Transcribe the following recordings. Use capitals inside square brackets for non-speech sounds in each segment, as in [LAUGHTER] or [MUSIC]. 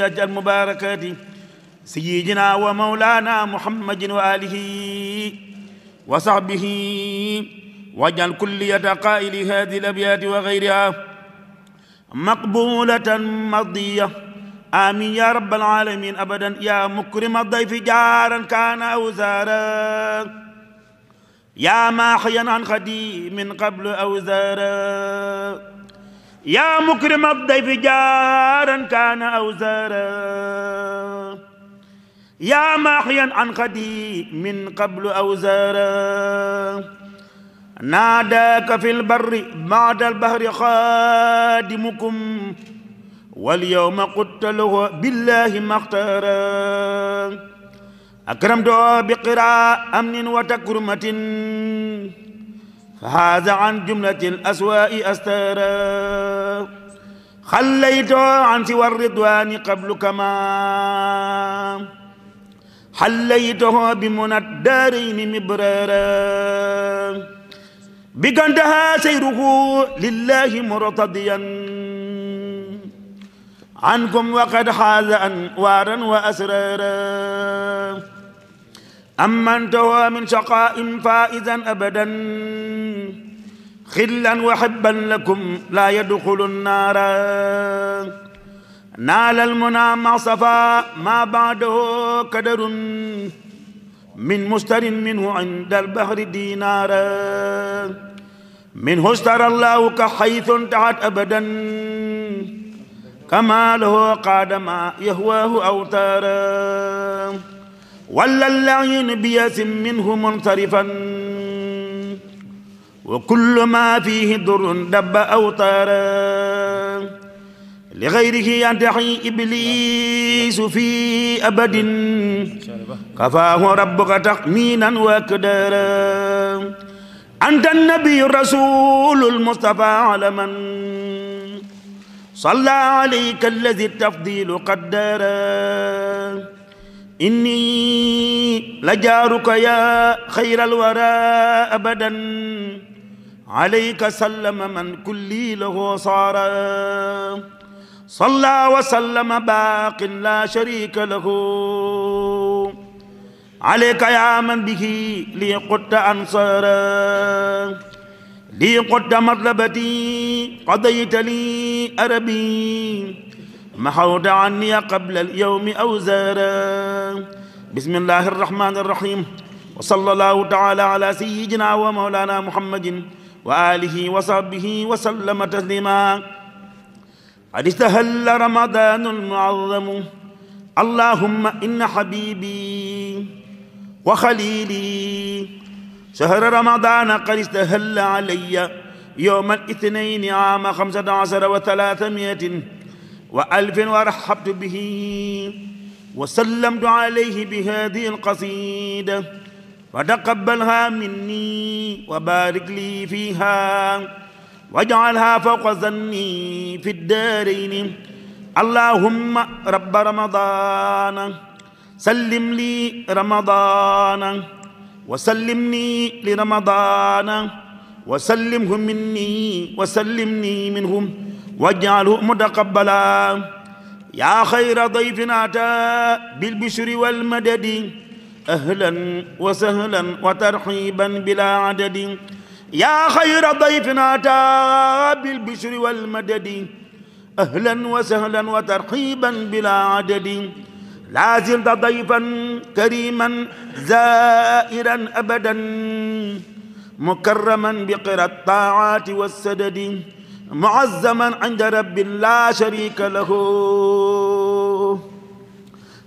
المباركات سيدنا ومولانا محمد وآله وصحبه واجعل كل قائل هذه الأبيات وغيرها مقبولة مرضية آمين يا رب العالمين أبدا يا مكرم الضيف جارا كان أو زارا يا ماحيا عن خدي من قبل أو زارا يا مكرم الضيف جارا كان أو زارا يا ماحيا عن خدي من قبل أو زارا ناداك في البر بعد البهر خادمكم واليوم قلت له بالله ما اختارا أكرمته بقراء أمن وتكرمة هذا عن جملة الأسواء أستارا خليت عن سوى الرضوان قبل كما حليته بمنى الدارين مبرارا بقندها سيره لله مرتضيا عنكم وقد حاز أنوارا وأسرارا أما انتهى من شقاء فائزا أبدا خلا وحبا لكم لا يدخل النار نال المنى مع صفاء ما بعده قدر من مستر منه عند البحر دينار منه استر الله كحيث انتهت أبدا كما له قادما يهواه أوتارا ولا اللعين بيس منه منصرفا وكل ما فيه در دب أو طار لغيره يدعي إبليس في أبد كفاه ربك تقمينا وكدارا أنت النبي الرسول المصطفى على من صلى عليك الذي التفضيل قدرا إني لجارك يا خير الورى أبدا عليك سلم من كلي له صار صلى وسلم باق لا شريك له عليك يا من به لي قد أنصارا لي قد مطلبتي قضيت لي أربي محود عني قبل اليوم أوزارا بسم الله الرحمن الرحيم وصلى الله تعالى على سيدنا ومولانا محمد وآله وصحبه وسلم تسليما قد استهل رمضان المعظم اللهم إن حبيبي وخليلي شهر رمضان قد استهل علي يوم الاثنين عام خمسة عشر وثلاثمائة وألف ورحبت به وسلمت عليه بهذه القصيدة وتقبلها مني وبارك لي فيها واجعلها فوق ظني في الدارين اللهم رب رمضان سلم لي رمضان وسلمني لرمضان وسلمه مني وسلمني منهم واجعله متقبلا يا خير ضيف أتى بالبشر والمدد أهلا وسهلا وترحيبا بلا عدد يا خير ضيف أتى بالبشر والمدد أهلا وسهلا وترحيبا بلا عدد لا زلت ضيفا كريما زائرا أبدا مكرما بقرى الطاعات والسدد معظما عند رب لا شريك له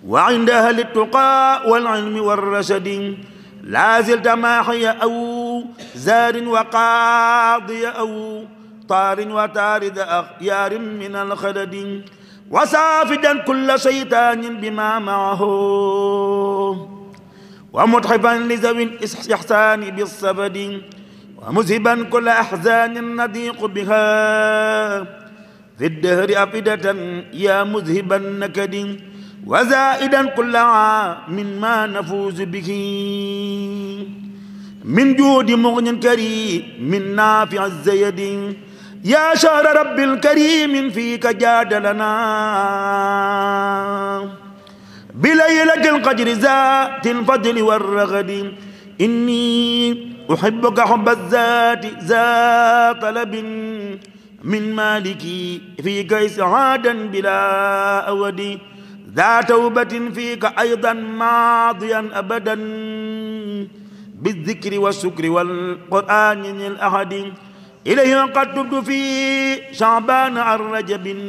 وعند أهل التقى والعلم والرشد لا زلت ماحي أو زار وقاضي أو طار وتارد أخيار من الخلد وسافدا كل شيطان بما معه ومتحفا لذوي الإحسان بالصبد ومذهبا كل أحزان نضيق بها في الدهر أفدة يا مذهب النكد وزائدا كل عام ما نفوز به من جود مغن كريم من نافع الزيد يا شهر رب الكريم فيك جاد لنا بليلة القدر ذات الفضل والرغد إني أحبك حب الذات ذا طلب من مالكي فيك إسعادا بلا أودي ذا توبة فيك أيضا ماضيا أبدا بالذكر والشكر والقرآن الأحد إليه قد تبت في شعبان الرجب رجب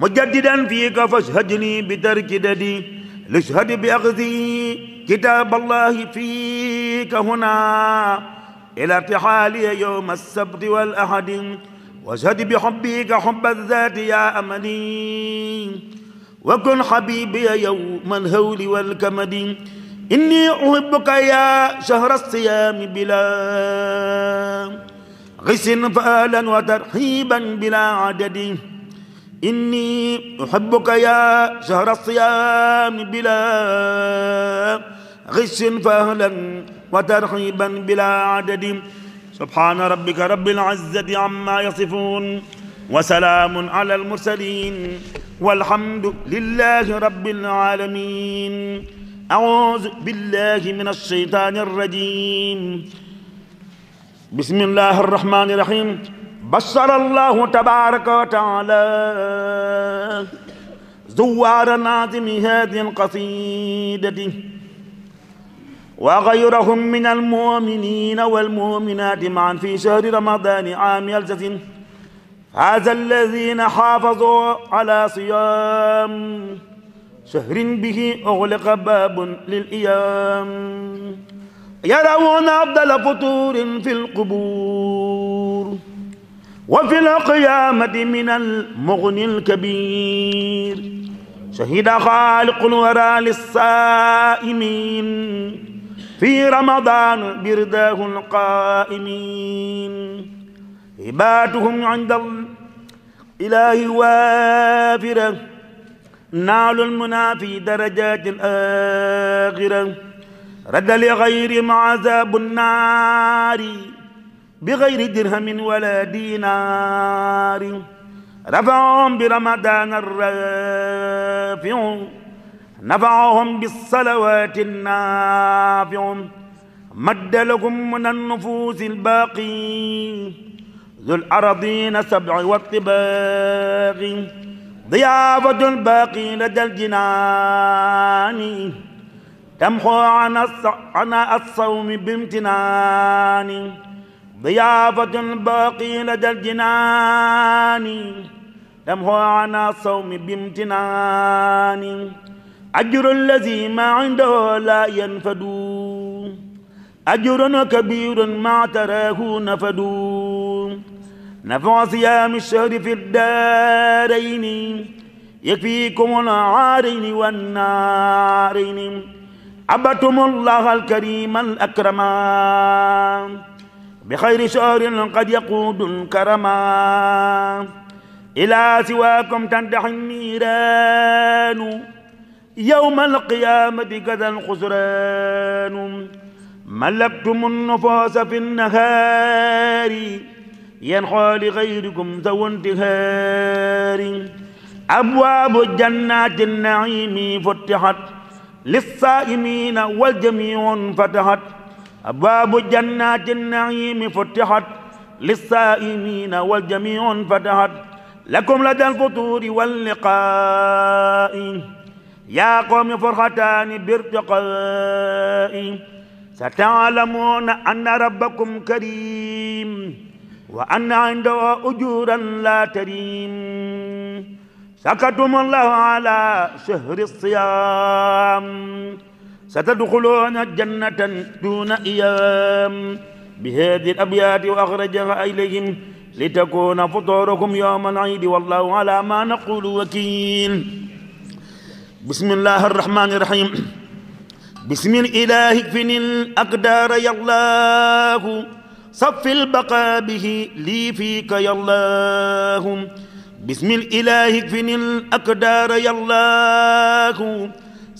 مجددا فيك فاشهدني بترك ددي لاشهد بأخذ كتاب الله فيك هنا إلى ارتحالي يوم السبت والأحد واشهد بحبك حب الذات يا أملي وكن حبيبي يوم الهول والكمد إني أحبك يا شهر الصيام بلا غسل فآلا وترحيبا بلا عدد إني أحبك يا شهر الصيام بلا غش فهلا وترحيبا بلا عدد سبحان ربك رب العزة عما يصفون وسلام على المرسلين والحمد لله رب العالمين أعوذ بالله من الشيطان الرجيم بسم الله الرحمن الرحيم بشر الله تبارك وتعالى زوار ناظم هذه القصيدة وغيرهم من المؤمنين والمؤمنات معا في شهر رمضان عام الجزم هذا الذين حافظوا على صيام شهر به أغلق باب للإيام يرون أفضل فطور في القبور وفي القيامة من المغني الكبير شهد خالق الورى للصائمين في رمضان برداه القائمين عبادهم عند الإله وافرة نال المنى في درجات الآخرة رد لغير معذاب النار بغير درهم ولا دينار رفعهم برمضان الرافع نفعهم بالصلوات النافع مد لهم من النفوس الباقي ذو الأرضين سبع والطباق ضيافة الباقي لدى الجنان تمحو عن الصوم بامتنان ضيافة باقي لدى الجنان هو عنا صوم بامتنان أجر الذي ما عنده لا ينفد أجر كبير ما تراه نفد نفع صيام الشهر في الدارين يكفيكم العارين والنارين عبدتم الله الكريم الأكرم بخير شهر قد يقود كرما إلى سواكم تندح النيران يوم القيامة كذا الخسران ملكتم النفوس في النهار ينحو لغيركم ذو انتهار أبواب جنات النعيم فتحت للصائمين والجميع فتحت أبواب جنات النعيم فتحت للسائمين والجميع فتحت لكم لدى الفطور واللقاء يا قوم فرحتان بارتقاء ستعلمون أن ربكم كريم وأن عنده أجورا لا تريم سكتم الله على شهر الصيام ستدخلون جنة دون إيام بهذه الأبيات وأخرجها إليهم لتكون فطوركم يوم العيد والله على ما نقول وكيل بسم الله الرحمن الرحيم بسم الإله فن الأقدار يا الله صف البقاء به لي فيك يا الله بسم الإله فن الأقدار يا الله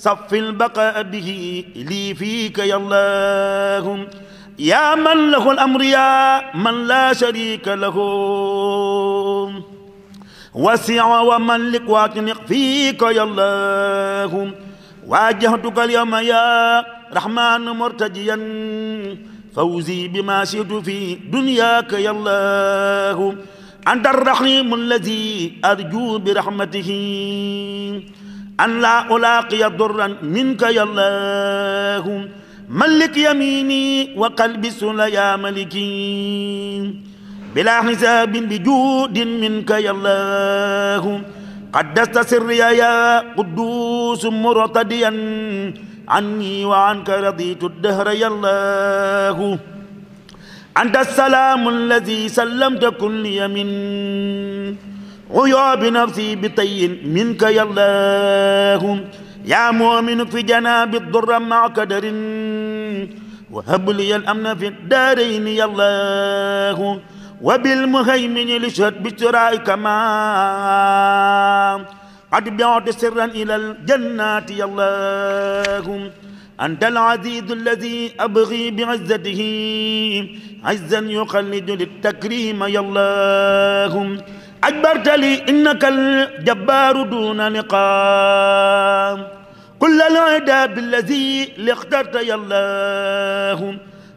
صف البقاء به لي فيك يا الله يا من له الأمر يا من لا شريك له وسع وملك واكنق فيك يا الله واجهتك اليوم يا رحمن مرتجيا فوزي بما شئت في دنياك يا الله أنت الرحيم الذي أرجو برحمته أن لا ألاقي ضرا منك يا الله ملك يميني وقلب يا ملكي بلا حساب بجود منك يا الله قدست سري يا قدوس مرتديا عني وعنك رضيت الدهر يا الله أنت السلام الذي سلمت كل يمين عيا بنفسي بطي منك يا الله يا مؤمن في جناب الضر مع قدر وهب لي الأمن في الدارين يا الله وبالمهيمن لشهد بشرائك ما قد بعد سرا إلى الجنات يا الله أنت العزيز الذي أبغي بعزته عزا يخلد للتكريم يا الله أجبرت لي إنك الجبار دون نقام كل العدا بالذي لاخترت يا الله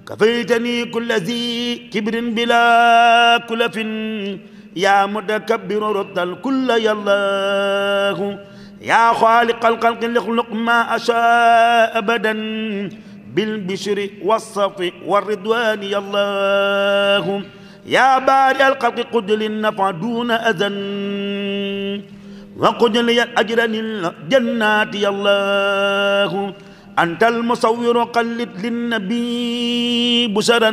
كفيتني كل ذي كبر بلا كلف يا متكبر رد الكل يا الله يا خالق الخلق اخلق ما أشاء أبدا بالبشر والصف والرضوان يا الله يا بارئ الخلق قد للنفع دون أذن وقد لي اجر للجنات يا الله أنت المصور قلد للنبي بشرا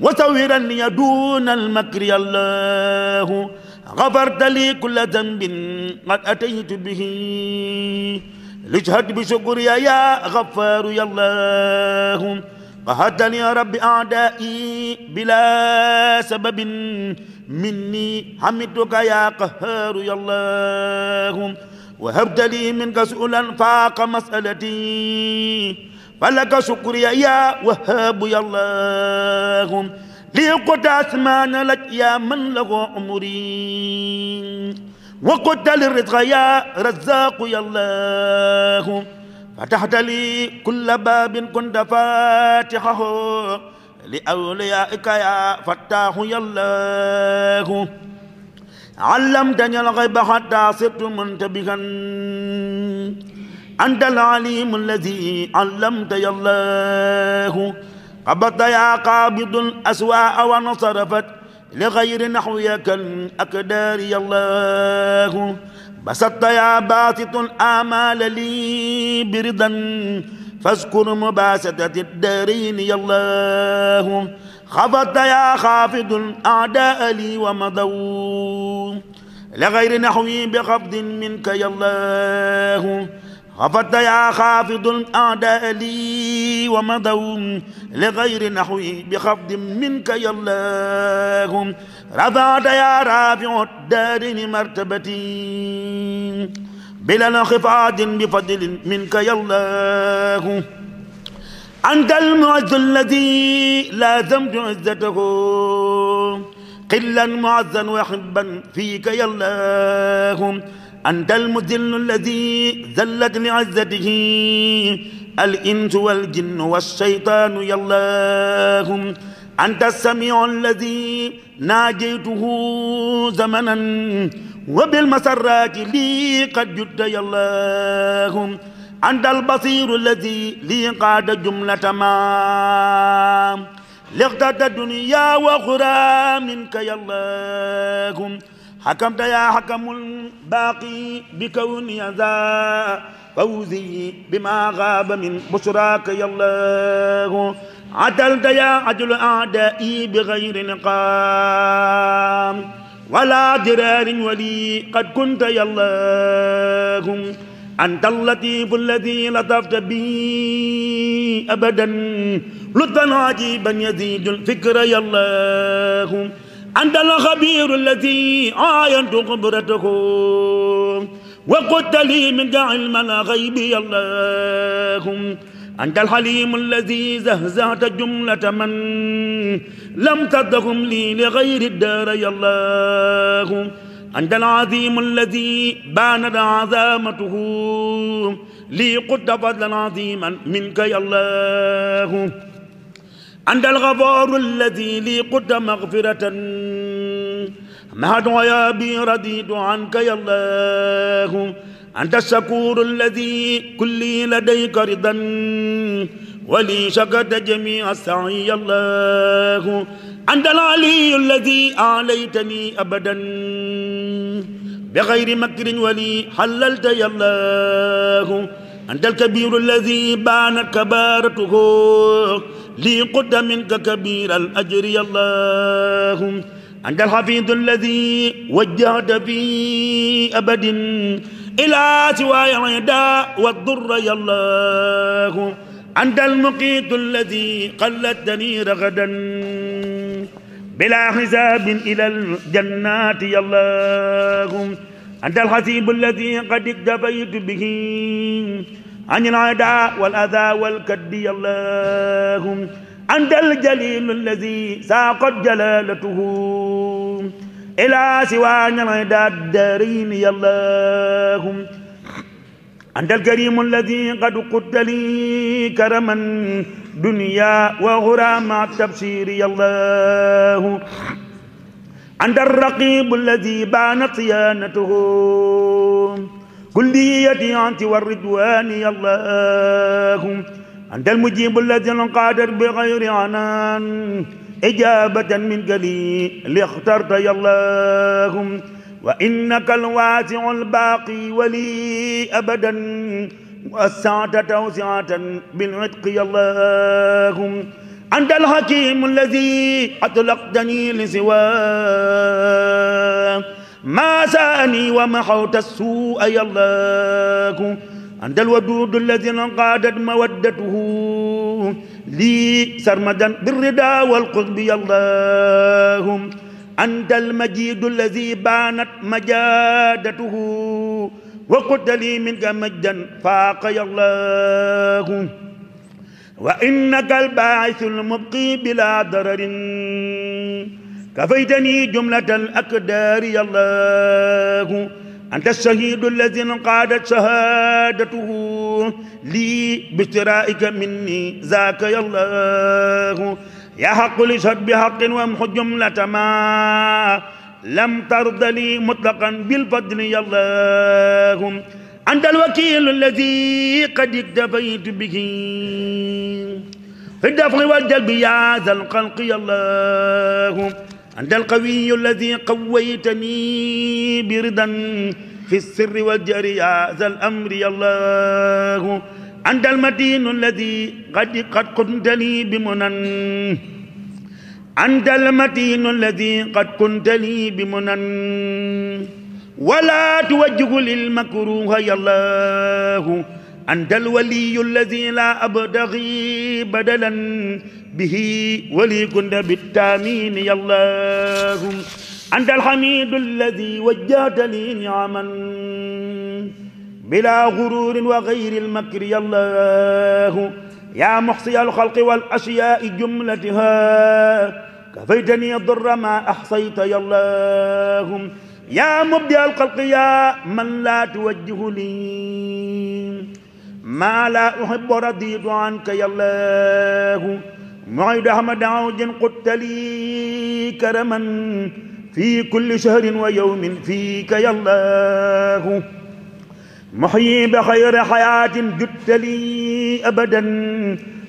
وصورا لي دون المكر يا الله غفرت لي كل ذنب قد أتيت به لجهد بشكر يا غفار يا الله فهدني يا رب أعدائي بلا سبب مني حمدك يا قهار يا الله وهبت لي منك سؤلا فاق مسألتي فلك شكري يا وهاب يا الله لي قد أسمان لك يا من له عمري وقد للرزق يا رزاق يا الله فتحت لي كل باب كنت فاتحه لأوليائك يا فتاح يا الله علمتني الغيب حتى صرت منتبها أنت العليم الذي علمت يا الله قبضت يا قابض الأسواء ونصرفت لغير نحوك الأقدار يا الله بسطت يا باسط آمال لي برضا فاذكر مباسطة الدارين يا الله خفضت يا خافض الأعداء لي ومضوا لغير نحوي بخفض منك يا الله خفضت يا خافض الأعداء لي ومضوا لغير نحوي بخفض منك يا الله رفعت يا رافع الدار مرتبتي بلا انخفاض بفضل منك يا الله أنت المعز الذي لازمت عزته قلا معزا وحبا فيك يا الله أنت المذل الذي ذلت لعزته الإنس والجن والشيطان يا الله أنت السميع الذي ناجيته زمنا وبالمسرات لي قد جد يا الله أنت البصير الذي لي قاد جملة ما لغت الدنيا وأخرى منك يا الله حكمت يا حكم الباقي بكوني ذا فوزي بما غاب من بشراك يا الله عدلت يا عدل أعدائي بغير نقام ولا درار ولي قد كنت يا اللهم أنت اللطيف الذي لطفت بي أبدا لطفا عجيبا يزيد الفكر يا اللهم أنت الخبير الذي عاينت خبرته وقلت لي من علم المنى غيبي اللهم أنت الحليم الذي زهزهت جملة من لم تدهم لي لغير الدار يا الله أنت العظيم الذي بانت عظامته لي قد فضلا عظيما منك يا الله أنت الغفار الذي لي قد مغفرة ما دعيا بي رديت عنك يا الله أنت الشكور الذي كلي لديك رضا ولي شكت جميع السعي الله أنت العلي الذي أعليتني أبدا بغير مكر ولي حللت يا الله أنت الكبير الذي بانت كبارته لي قد منك كبير الأجر يا الله أنت الحفيظ الذي وجهت في أبد إلى سواي العدا والضر يالله أنت المقيت الذي دنير غدا بلا حساب إلى الجنات يالله أنت الحسيب الذي قد اكتفيت به عن العداء والأذى والكد يالله أنت الجليل الذي ساقت جلالته إلى سوان نمدى الدارين يا اللهم أنت الكريم الذي قد قلت لي كرما دنيا وغرى مع التبشير يا الله أنت الرقيب الذي بانت صيانته كليتي أنت والرضوان يا الله أنت المجيب الذي انقادر بغير عنان إجابة من قليل اخترت يا اللهم وإنك الواسع الباقي ولي أبدا وسعت توسعة بالعتق يا اللهم أنت الحكيم الذي أطلقتني لسواه ما سأني ومحوت السوء يا اللهم أنت الودود الذي انقادت مودته لي سرمدا والقرب يا اللهم أنت المجيد الذي بانت مجادته وقلت لي منك مجدا فاق يا الله وإنك الباعث المبقي بلا ضرر كفيتني جملة الأقدار يا الله أنت الشهيد الذي انقادت شهادته لي باشترائك مني ذاك يا الله يا حق لشهد بحق وامحو جملة ما لم ترض لي مطلقا بالفضل يا الله أنت الوكيل الذي قد اكتفيت به في الدفع والجلب يا ذا الخلق يا الله أنت القوي الذي قويتني بردا في السر والجري يا ذا الأمر يا الله أنت المتين الذي قد قد كنت لي بمنن أنت المتين الذي قد كنت لي بمنن ولا توجه للمكروه يا الله أنت الولي الذي لا أبتغي بدلا به ولي كن بالتامين يا الله أنت الحميد الذي وجهت لي نعما بلا غرور وغير المكر يا الله يا محصي الخلق والأشياء جملتها كفيتني الضر ما أحصيت يا الله يا مبدع الخلق يا من لا توجه لي ما لا أحب رضيت عنك يا الله معيد أحمد عوج قدت لي كرما في كل شهر ويوم فيك يا الله محيي بخير حياة جدت لي أبدا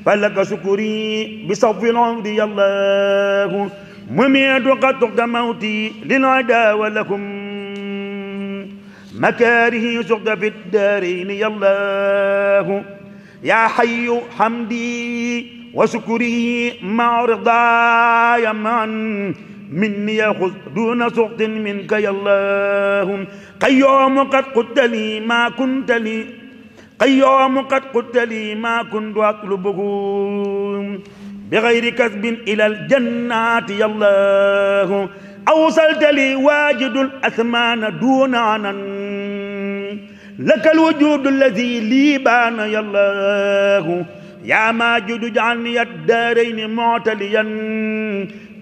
فلك شكري بصف العود يا الله مميت قد تقد موتي للعدا ولكم مكاره سقط في الدارين يا الله يا حي حمدي وشكري مع يا من مني يخذ دون سخط منك يا الله قيوم قد قلت لي ما كنت لي قيوم قد قلت لي ما كنت أطلبه بغير كسب إلى الجنات يا الله أوصلت لي واجد الأثمان دون عنان لك الوجود الذي لي بان يا الله يا ماجد اجعلني الدارين معتليا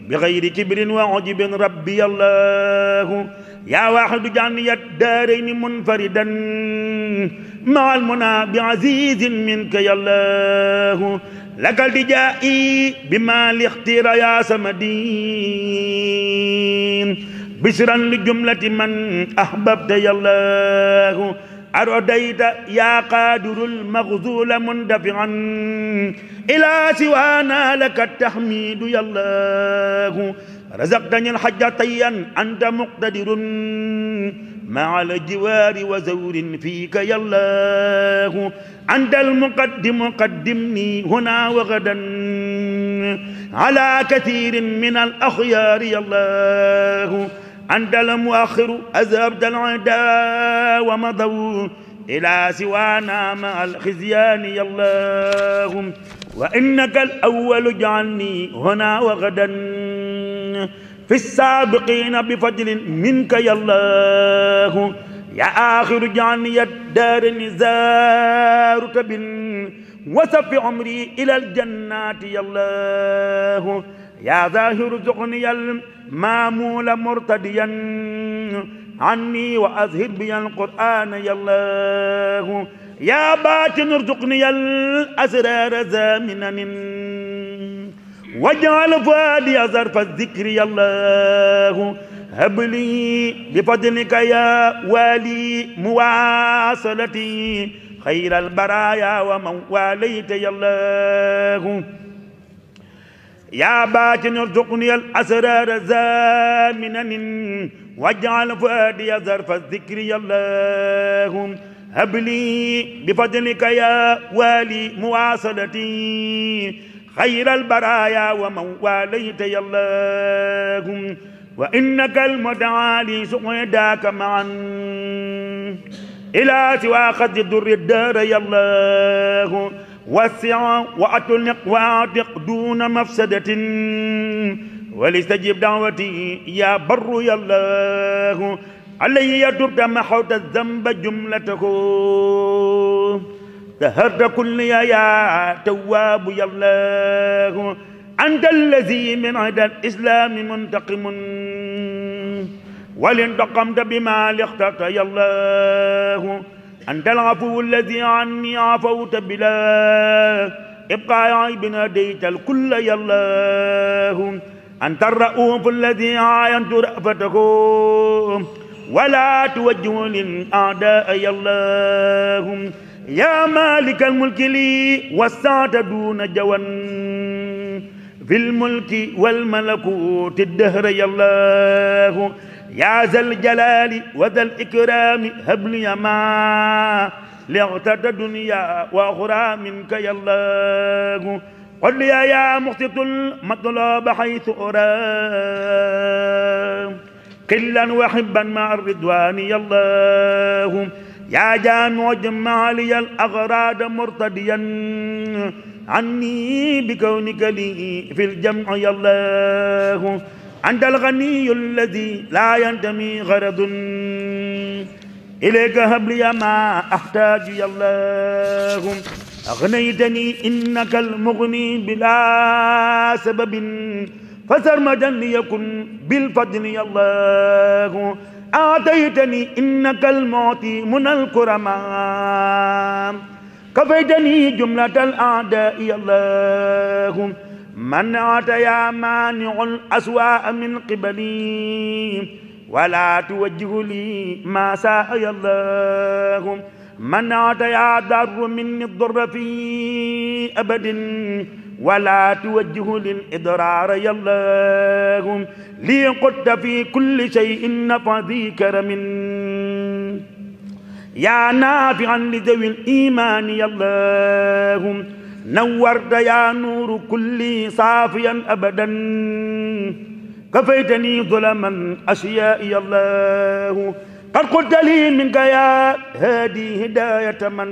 بغير كبر وعجب ربي الله يا واحد اجعلني الدارين منفردا مع المنى بعزيز منك يا الله لك التجائي بما لاختير يا سمدين بشرا لجملة من أحببت يا الله أرديت يا قادر المغزول مندفعا إلى سوانا لك التحميد يا الله رزقتني الحج طيا أنت مقتدر مع الجوار وزور فيك يا الله أنت المقدم قدمني هنا وغدا على كثير من الأخيار يا الله أنت المؤخر أذهبت العدا ومضوا إلى سوانا مع الخزيان يا الله وإنك الأول جعلني هنا وغدا في السابقين بفضل منك يا الله يا آخر جعلني الدار نزارك بن وسف عمري إلى الجنات يا الله يا ظاهر ارزقني المامول مرتديا عني وأظهر بي القرآن يا الله يا باطن ارزقني الأسرار زامنا واجعل فؤادي ظرف الذكر يا الله هب لي بفضلك يا والي مواصلتي خير البرايا ومن يا الله يا باطن ارزقني الأسرار زامنا واجعل فؤادي ظرف الذكر اللهم هب لي بفضلك يا والي مواصلتي خير البرايا ومن واليت يا اللهم وإنك المتعالي سقيداك معا إلى سوى الدر الدار يا اللهم وسع وأتلق واعتق دون مفسدة ولستجب دعوتي يا بر يا الله علي يتب محوت الذنب جملته تهرت كل يا يا تواب يا الله أنت الذي من عدى الإسلام منتقم ولن بما لختك يا الله أنت العفو الذي عني عفوت بلا ابقى يا ابن أديت الكل يا الله أنت الرؤوف الذي عاينت رأفته ولا توجه للأعداء يا الله يا مالك الملك لي والسعة دون جوان في الملك والملكوت الدهر يا الله يا ذا الجلال وذا الإكرام هب لي ما لاغتدى دنيا وأخرى منك يا الله قل لي يا مخطط المطلوب حيث أرى قلا وحبا مع الرضوان يا الله يا جان وجمع لي الأغراض مرتديا عني بكونك لي في الجمع يا الله أنت الغني الذي لا ينتمي غرض إليك هب لي ما أحتاج يا الله أغنيتني إنك المغني بلا سبب فسرمدا ليكن بالفضل يا الله آتيتني إنك المعطي من الكرماء كفيتني جملة الأعداء يا الله من أتيا مانع الأسواء من قبلي ولا توجه لي ما ساء الله من أتيا ضر مني الضر في أبد ولا توجه للإضرار يا الله لي قد في كل شيء نفذي كرم يا نافعا لذوي الإيمان يا الله نورت يا نور كل صافيا أبدا كفيتني ظلما أشيائي الله قد قلت لي منك يا هادي هداية من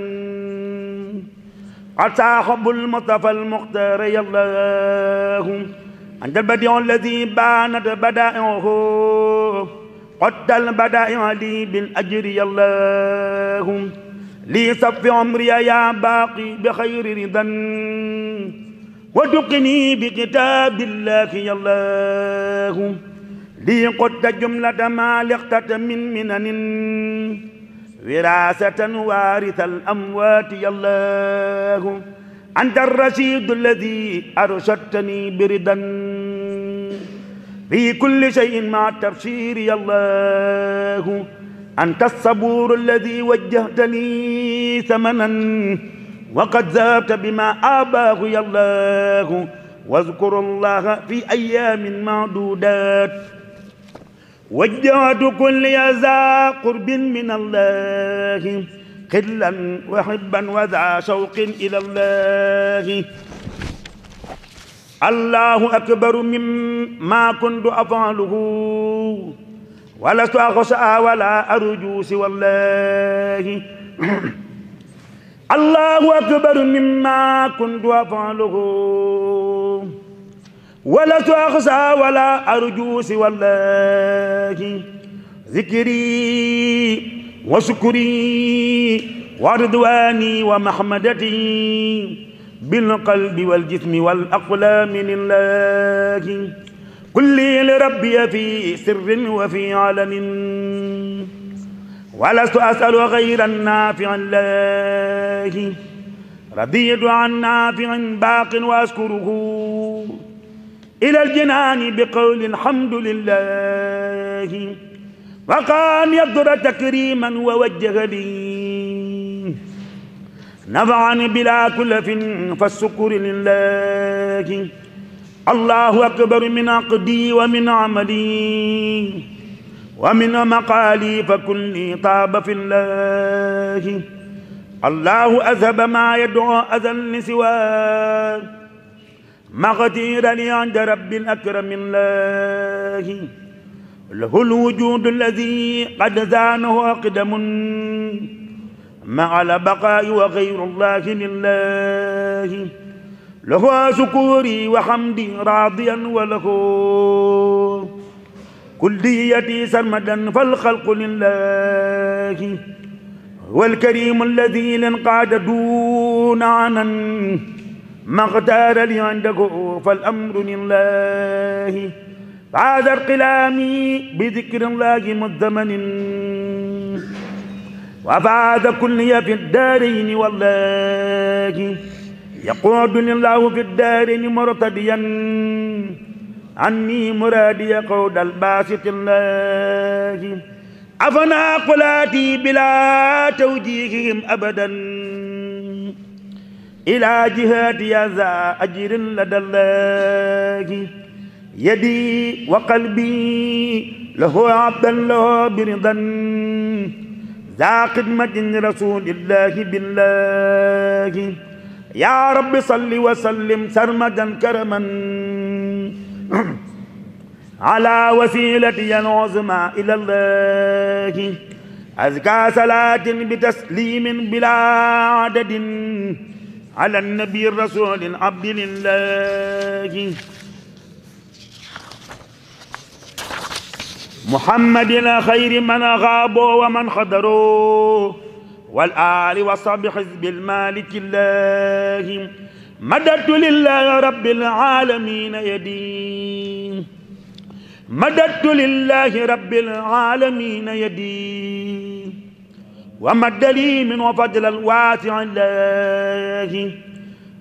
عسى حب المصطفى المختار يا الله أنت البديع الذي بانت بدائعه قد البدائع لي بالأجر يا الله لي صف عمري يا باقي بخير رضا ودقني بكتاب الله يا الله لي قد جملة ما لقتت من منن وراثة وارث الأموات يا الله أنت الرشيد الذي أرشدتني بردا في كل شيء مع التبشير يا الله أنت الصبور الذي وجهتني ثمنا وقد ذهبت بما آباه يا الله واذكر الله في أيام معدودات وجهت كل ذا قرب من الله خلا وحبا وذا شوق إلى الله الله أكبر مما كنت أفعله ولست أخشى ولا أرجو سوى الله [CLEARS THROAT] الله أكبر مما كنت أفعله ولست أخشى ولا أرجو سوى الله ذكري وشكري ورضواني ومحمدتي بالقلب والجسم والأقلام لله لي لربي في سر وفي علن ولست أسأل غير النافع الله رضيت عن نافع باق وأشكره إلى الجنان بقول الحمد لله وقام يضر تكريما ووجه لي نفعني بلا كلف فالشكر لله الله أكبر من عقدي ومن عملي ومن مقالي فكلي طاب في الله الله أذهب ما يدعو أذى لسواه مغدير لي عند رب الأكرم الله له الوجود الذي قد زانه أقدم مع البقاء وغير الله لله له شكوري وحمدي راضيا وله كليتي سرمدا فالخلق لله والكريم الذي لانقاد دون عنا ما اختار لي عنده فالامر لله هذا القلامي بذكر الله مزمن وبعد كلي في الدارين والله يقودني الله في الدارين مرتديا عني مرادي قود الباسط الله أفنى قلاتي بلا توجيههم أبدا إلى جهاتي ذا أجر لدى الله يدي وقلبي له عبدا له برضا ذا خدمة رسول الله بالله يا رب صل وسلم سرمدا كرما [CLEARS THROAT] على وسيلتي العظمى إلى الله أزكى صلاة بتسليم بلا عدد على النبي الرسول عبد الله محمد خير من غابوا ومن خدره والآل وصحب حزب المالك الله مددت لله رب العالمين يدي مددت لله رب العالمين يدي ومد لي من وفضل الواسع الله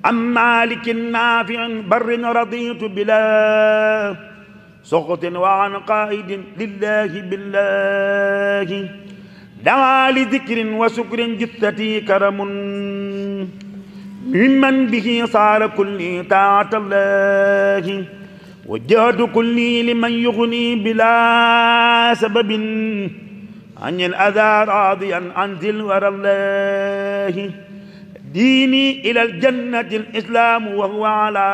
أم مالك نافع بر رضيت بلا سخط وعن قائد لله بالله دعا لذكر وشكر جثتي كرم ممن به صار كل طاعة الله وجهد كل لمن يغني بلا سبب عن الأذى راضيا عن ذي الورى الله ديني إلى الجنة الإسلام وهو على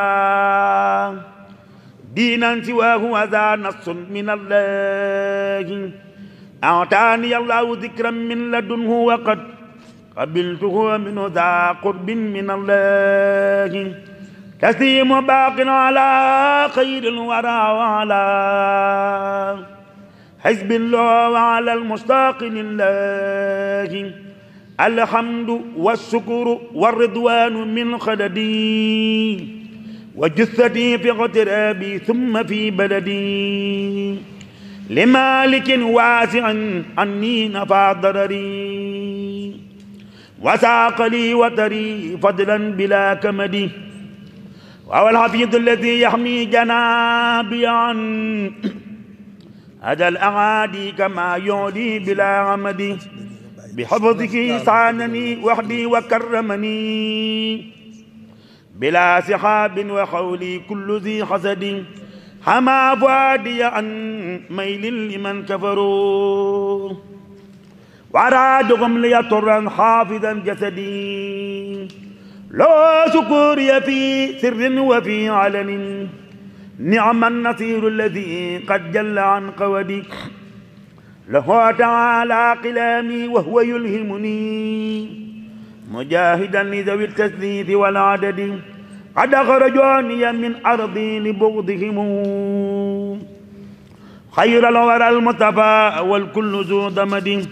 دينا سواه أذى نص من الله أعطاني الله ذكرا من لدنه وقد قبلته من ذا قرب من الله تسليم باق على خير الورى وعلى حزب الله وعلى المشتاق لله الحمد والشكر والرضوان من خلدي وجثتي في اغترابي ثم في بلدي لمالك واسع عني نفع ضرري وساق لي وتري فضلا بلا كمد وهو الحفيظ الذي يحمي جنابي عن هذا الأعادي كما يعدي بلا عمد بحفظه صانني وحدي وكرمني بلا سحاب وخولي كل ذي حسد هما فؤادي ان ميل لمن كفروا وأرادهم ليطرا حافظا جسدي لو سكوري في سر وفي علن نعم النصير الذي قد جل عن قودي له تعالى قلامي وهو يلهمني مجاهدا لذوي التثليث والعدد قد أخرجوني من أرضي لبغضهم خير الورى المتفى والكل ذو دمد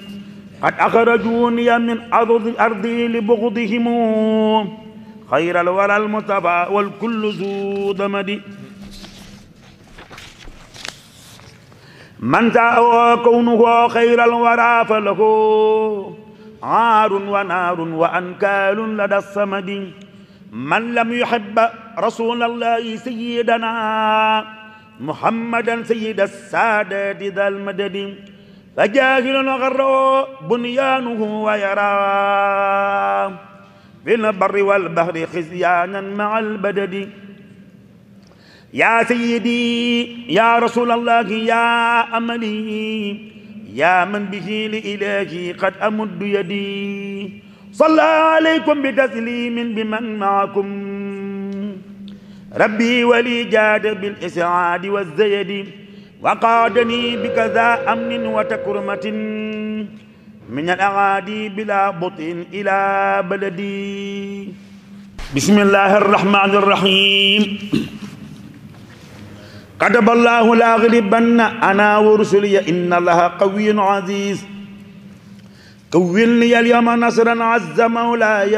قد أخرجوني من أرضي لبغضهم خير الورى المتفى والكل ذو دمد من تأوى كونه خير الورى فله عار ونار وأنكال لدى الصمد من لم يحب رسول الله سيدنا محمدا سيد السادات ذا المدد فجاهل غر بنيانه ويرى في البر والبحر خزيانا مع البدد يا سيدي يا رسول الله يا أملي يا من به لإلهي قد أمد يدي صلى عليكم بتسليم بمن معكم ربي ولي جاد بالإسعاد والزيد وقادني بكذا أمن وتكرمة من الأعادي بلا بطء إلى بلدي بسم الله الرحمن الرحيم كتب الله لا غلبن أنا ورسلي إن الله قوي عزيز كون لي اليوم نصرا عز مولاي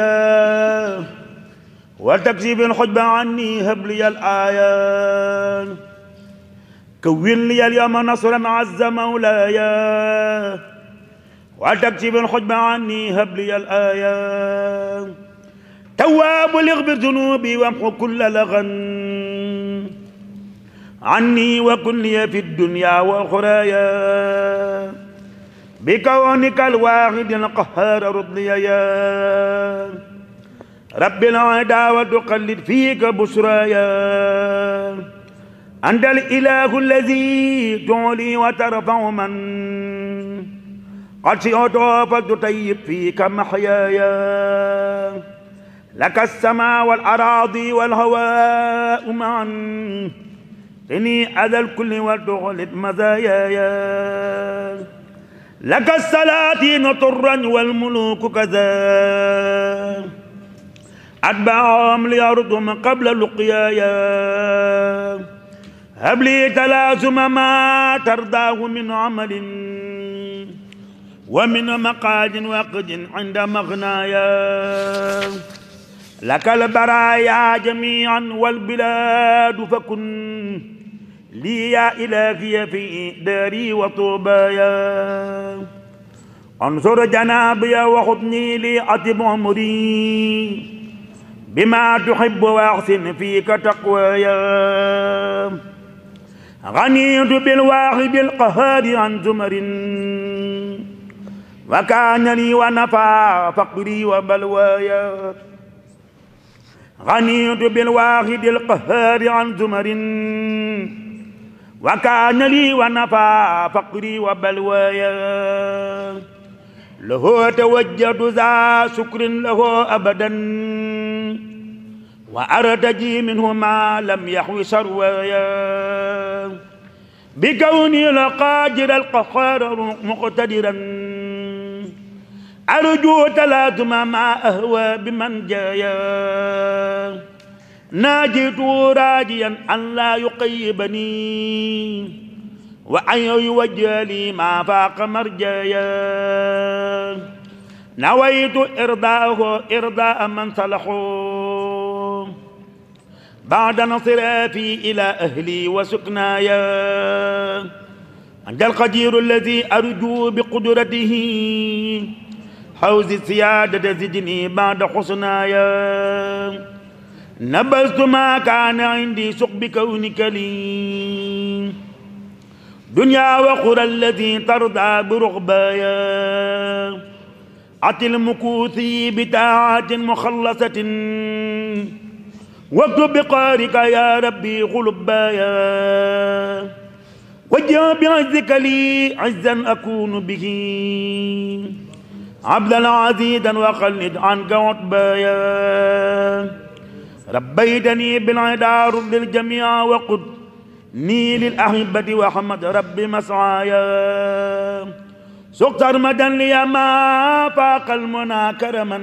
وتكذيب الحجب عني هب لي الآية كون لي اليوم نصرا عز مولاي وتكذيب الحجب عني هب لي الآية تواب اغفر ذنوبي وامحو كل لغن عني وكن لي في الدنيا وأخرايا بكونك الواحد القهار رضي يا رب العداوة تقلد فيك بشرايا أنت الإله الذي تعلي وترفع من قد شئت فتطيب فيك محيايا لك السماء والأراضي والهواء معا إني أذى الكل وتغلب مزايايا لك السلاطين طرا والملوك كذا أتبعهم لأرضهم قبل لقيايا هب لي تلازم ما ترضاه من عمل ومن مقاد وقد عند مغنايا لك البرايا جميعا والبلاد فكن لي يا إلهي في داري وطوبايا انصر جنابي وخطني لي أطب عمري بما تحب وأحسن فيك تقوايا غنيت بالواحد بالقهار عن زمر وكان لي ونفع فقري وبلوايا غنيت بالواحد القهار عن زمر وكان لي ونفى فقري وبلوايا له توجد ذا شكر له أبدا وأرتجي منه ما لم يحو شرويا بكوني لقادر القهار مقتدرا أرجو تلازم ما أهوى بمن جايا ناجيت راجيا أن لا يقيبني وأن يوجه لي ما فاق مرجايا نويت إرضاءه إرضاء من صلحوا بعد انصرافي إلى أهلي وسكنايا أنت القدير الذي أرجو بقدرته حوز السيادة زدني بعد حسنايا نبذت ما كان عندي سق بكونك لي دنيا وقرى الذي ترضى برغبايا أتي المكوثي بتاعات مخلصة واكتب بقارك يا ربي غلبايا وجه بعزك لي عزا أكون به عبدا عزيزا وخلد عنك عتبايا ربيتني بالعدا رب الجميع وقد ني للأحبة وحمد رب مسعايا سقط أرمدا لي ما فاق المنى كرما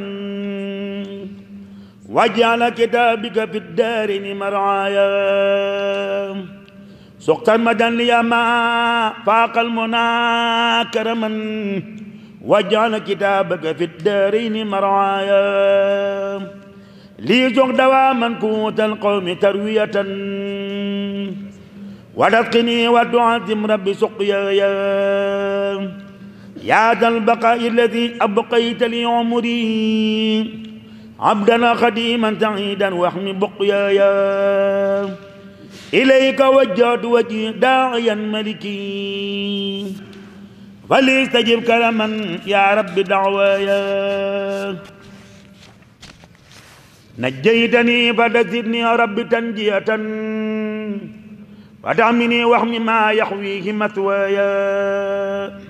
واجعل كتابك في الدارين مرعايا سقط أرمدا لي ما فاق المنى كرما واجعل كتابك في الدارين مرعايا لي دوا دواما كوت القوم تروية وتسقني وتعزم ربي سقيا يا ذا البقاء الذي أبقيت لي عمري عبدنا خديما تعيدا واحمي بقيايا إليك وجهت وجهي داعيا ملكي فليستجب كرما يا رب دعوايا نجيتني فدزدني يا رب تنجية وتأمني وحمي ما يحويه مثوايا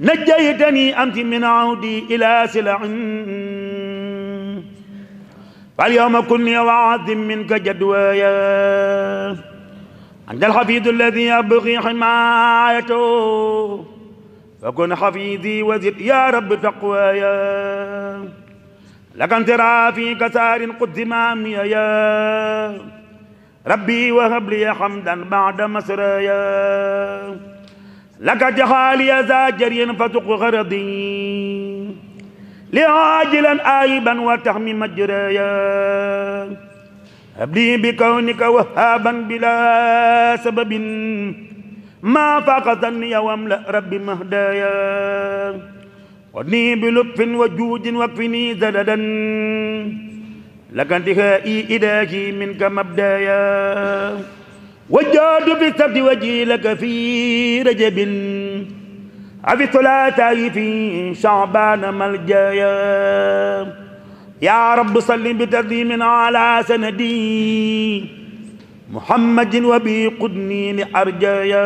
نجيتني أنت من عودي إلى سلع فاليوم كن وعظ منك جدوايا أنت الحفيظ الذي يبغي حمايته فكن حفيظي وزد يا رب تقوايا لكن ترى في كسار قدما يا ربي وهب لي حمدا بعد مسرايا لك جهالي زاجريا فتق غرضي لعاجلا آيبا وتحمي مجرايا هب لي بكونك وهابا بلا سبب ما فاق ظني واملأ ربي مهدايا ودني بلطف وجود وفني زلدا لك انتهائي إلهي منك مبدايا وجاد في السبت وجهي لك في رجب أفي ثلاثة في شعبان ملجايا يا رب صلي بتقديم على سندي محمد وبي قدني لأرجايا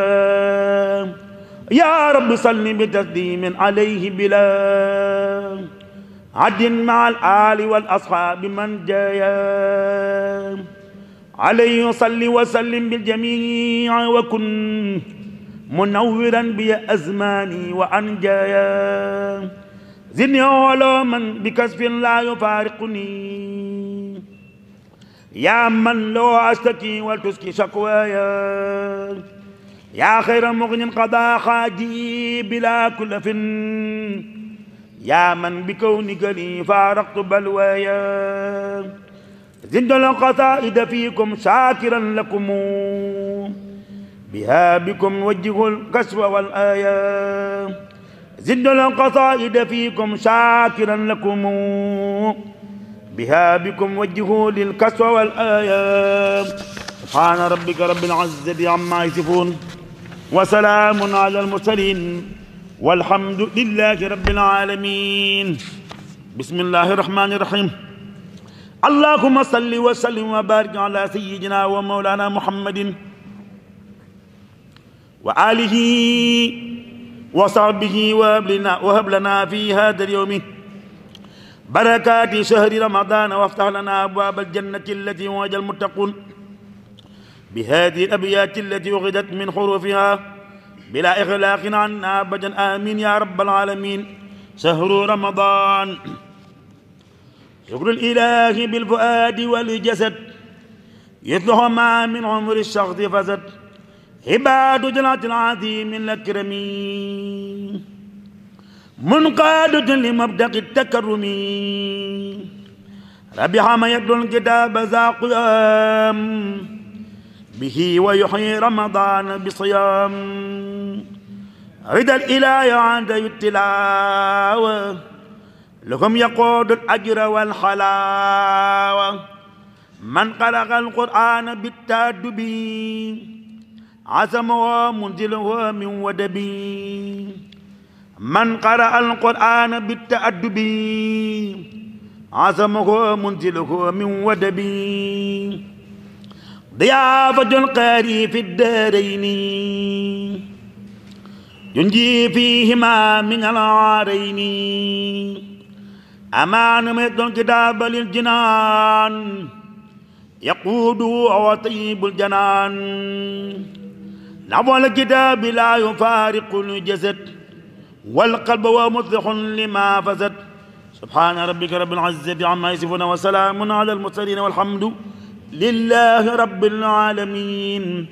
يا رب صل بتسليم عليه بلا عد مع الآل والأصحاب من جايا عليه صل وسلم بالجميع وكن منورا بي أزماني وأنجايا زني علوما بكسف لا يفارقني يا من لو أشتكي ولتسكي شكوايا يا خير مغن قضى حاجي بلا كلف يا من بكونك لي فارقت بلوايا زد القصائد فيكم شاكرا لكم بها بكم وجه الكسوة والآية زد القصائد فيكم شاكرا لكم بها بكم وجه للكسوة والآية سبحان ربك رب العزة عما يصفون وسلام على المرسلين والحمد لله رب العالمين بسم الله الرحمن الرحيم اللهم صل وسلم وبارك على سيدنا ومولانا محمد وآله وصحبه وهب لنا, في هذا اليوم بركات شهر رمضان وافتح لنا أبواب الجنة التي وجد المتقون بهذه الأبيات التي أخذت من حروفها بلا إغلاق عنا أبدا آمين يا رب العالمين شهر رمضان شكر الإله بالفؤاد والجسد يطلع ما من عمر الشخص فسد عباد جلعة العظيم الأكرم منقادة لمبدأ التكرم ربح ما يدل الكتاب ذا قيام به ويحيي رمضان بصيام رضا الإله عند التلاوة لهم يقود الأجر والحلاوة من قرأ القرآن بالتأدب عزمه منزله من ودب من قرأ القرآن بالتأدب عزمه منزله من ودب ضيافة القاري في الدارين ينجي فيهما من العارين أمان ميت الكتاب للجنان يقود وطيب الجنان نبع الكتاب لا يفارق الجسد والقلب ومطلق لما فسد سبحان ربك رب العزة عما يصفون وسلام على المرسلين والحمد لله رب العالمين